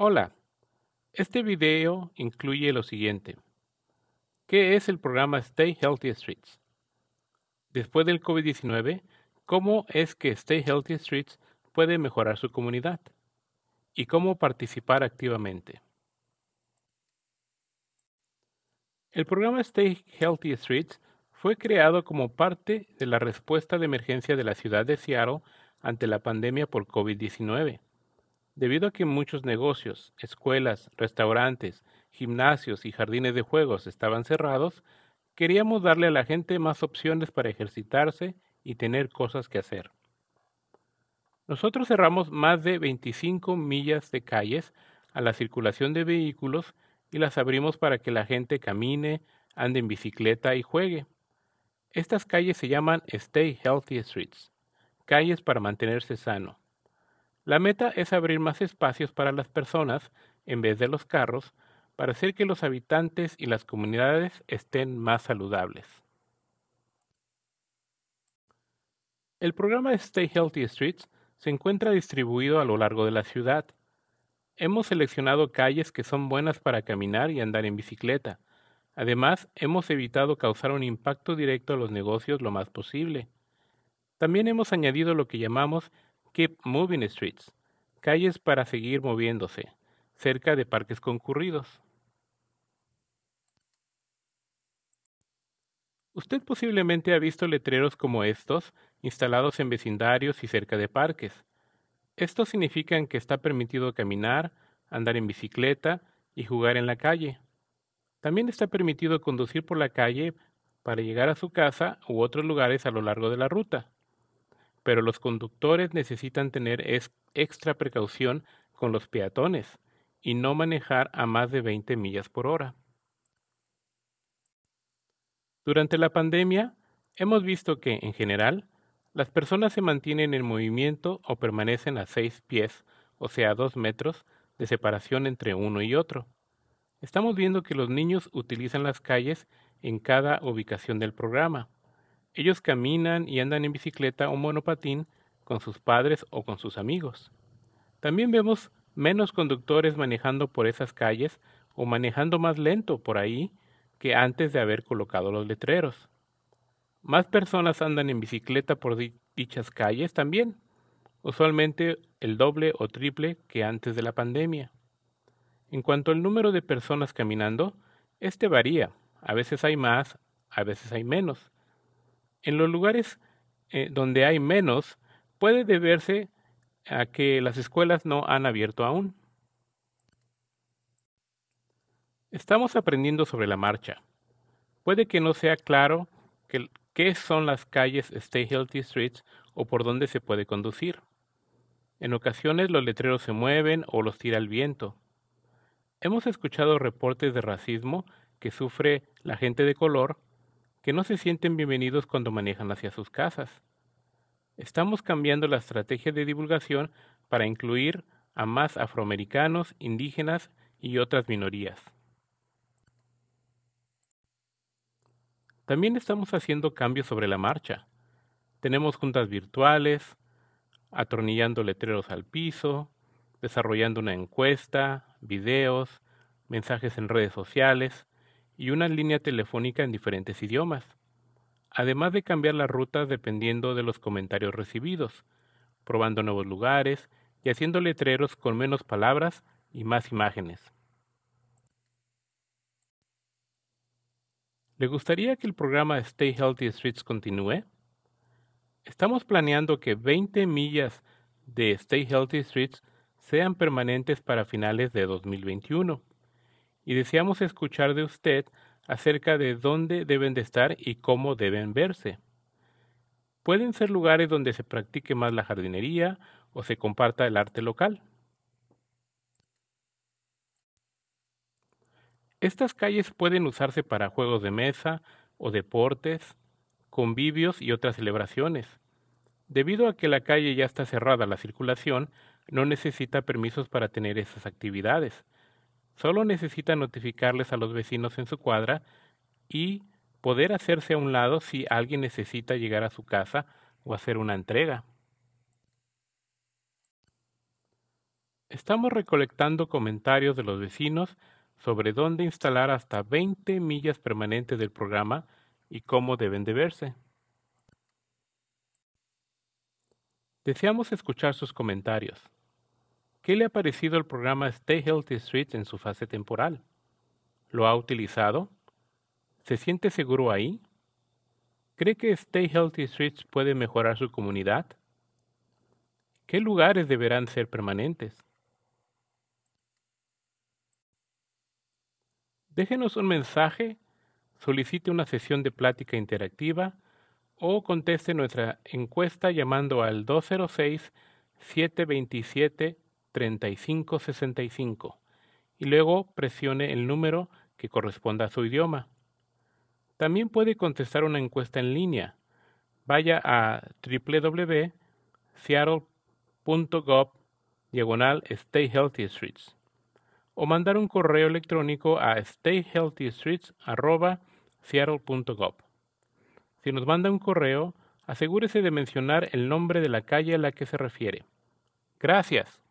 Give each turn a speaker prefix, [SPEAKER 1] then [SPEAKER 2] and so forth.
[SPEAKER 1] Hola, este video incluye lo siguiente. ¿Qué es el programa Stay Healthy Streets? Después del COVID-19, ¿cómo es que Stay Healthy Streets puede mejorar su comunidad? ¿Y cómo participar activamente? El programa Stay Healthy Streets fue creado como parte de la respuesta de emergencia de la ciudad de Seattle ante la pandemia por COVID-19 Debido a que muchos negocios, escuelas, restaurantes, gimnasios y jardines de juegos estaban cerrados, queríamos darle a la gente más opciones para ejercitarse y tener cosas que hacer. Nosotros cerramos más de 25 millas de calles a la circulación de vehículos y las abrimos para que la gente camine, ande en bicicleta y juegue. Estas calles se llaman Stay Healthy Streets, calles para mantenerse sano. La meta es abrir más espacios para las personas en vez de los carros para hacer que los habitantes y las comunidades estén más saludables. El programa Stay Healthy Streets se encuentra distribuido a lo largo de la ciudad. Hemos seleccionado calles que son buenas para caminar y andar en bicicleta. Además, hemos evitado causar un impacto directo a los negocios lo más posible. También hemos añadido lo que llamamos Keep Moving Streets, calles para seguir moviéndose, cerca de parques concurridos. Usted posiblemente ha visto letreros como estos instalados en vecindarios y cerca de parques. Estos significan que está permitido caminar, andar en bicicleta y jugar en la calle. También está permitido conducir por la calle para llegar a su casa u otros lugares a lo largo de la ruta pero los conductores necesitan tener extra precaución con los peatones y no manejar a más de 20 millas por hora. Durante la pandemia, hemos visto que, en general, las personas se mantienen en movimiento o permanecen a seis pies, o sea, dos metros, de separación entre uno y otro. Estamos viendo que los niños utilizan las calles en cada ubicación del programa. Ellos caminan y andan en bicicleta o monopatín con sus padres o con sus amigos. También vemos menos conductores manejando por esas calles o manejando más lento por ahí que antes de haber colocado los letreros. Más personas andan en bicicleta por dichas calles también, usualmente el doble o triple que antes de la pandemia. En cuanto al número de personas caminando, este varía, a veces hay más, a veces hay menos, en los lugares eh, donde hay menos, puede deberse a que las escuelas no han abierto aún. Estamos aprendiendo sobre la marcha. Puede que no sea claro qué son las calles Stay Healthy Streets o por dónde se puede conducir. En ocasiones los letreros se mueven o los tira el viento. Hemos escuchado reportes de racismo que sufre la gente de color que no se sienten bienvenidos cuando manejan hacia sus casas. Estamos cambiando la estrategia de divulgación para incluir a más afroamericanos, indígenas y otras minorías. También estamos haciendo cambios sobre la marcha. Tenemos juntas virtuales, atornillando letreros al piso, desarrollando una encuesta, videos, mensajes en redes sociales, y una línea telefónica en diferentes idiomas, además de cambiar las rutas dependiendo de los comentarios recibidos, probando nuevos lugares y haciendo letreros con menos palabras y más imágenes. ¿Le gustaría que el programa Stay Healthy Streets continúe? Estamos planeando que 20 millas de Stay Healthy Streets sean permanentes para finales de 2021 y deseamos escuchar de usted acerca de dónde deben de estar y cómo deben verse. Pueden ser lugares donde se practique más la jardinería o se comparta el arte local. Estas calles pueden usarse para juegos de mesa o deportes, convivios y otras celebraciones. Debido a que la calle ya está cerrada a la circulación, no necesita permisos para tener esas actividades. Solo necesita notificarles a los vecinos en su cuadra y poder hacerse a un lado si alguien necesita llegar a su casa o hacer una entrega. Estamos recolectando comentarios de los vecinos sobre dónde instalar hasta 20 millas permanentes del programa y cómo deben de verse. Deseamos escuchar sus comentarios. ¿Qué le ha parecido el programa Stay Healthy Streets en su fase temporal? ¿Lo ha utilizado? ¿Se siente seguro ahí? ¿Cree que Stay Healthy Streets puede mejorar su comunidad? ¿Qué lugares deberán ser permanentes? Déjenos un mensaje, solicite una sesión de plática interactiva o conteste nuestra encuesta llamando al 206 727 3565 y luego presione el número que corresponda a su idioma. También puede contestar una encuesta en línea. Vaya a www.seattle.gov diagonal Stay Healthy Streets o mandar un correo electrónico a stayhealthystreets@seattle.gov. Si nos manda un correo, asegúrese de mencionar el nombre de la calle a la que se refiere. Gracias.